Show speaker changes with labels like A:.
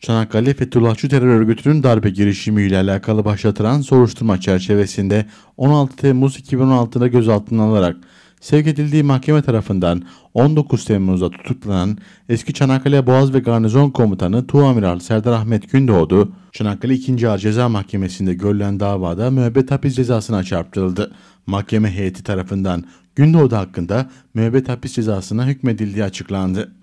A: Çanakkale Fethullahçı terör örgütünün darbe girişimiyle alakalı başlatılan soruşturma çerçevesinde 16 Temmuz 2016'da gözaltına alarak sevk edildiği mahkeme tarafından 19 Temmuz'da tutuklanan eski Çanakkale Boğaz ve Garnizon Komutanı Tuamiral Serdar Ahmet Gündoğdu, Çanakkale 2. Ağır Ceza Mahkemesi'nde görülen davada müebbet hapis cezasına çarptırıldı. Mahkeme heyeti tarafından Gündoğdu hakkında müebbet hapis cezasına hükmedildiği açıklandı.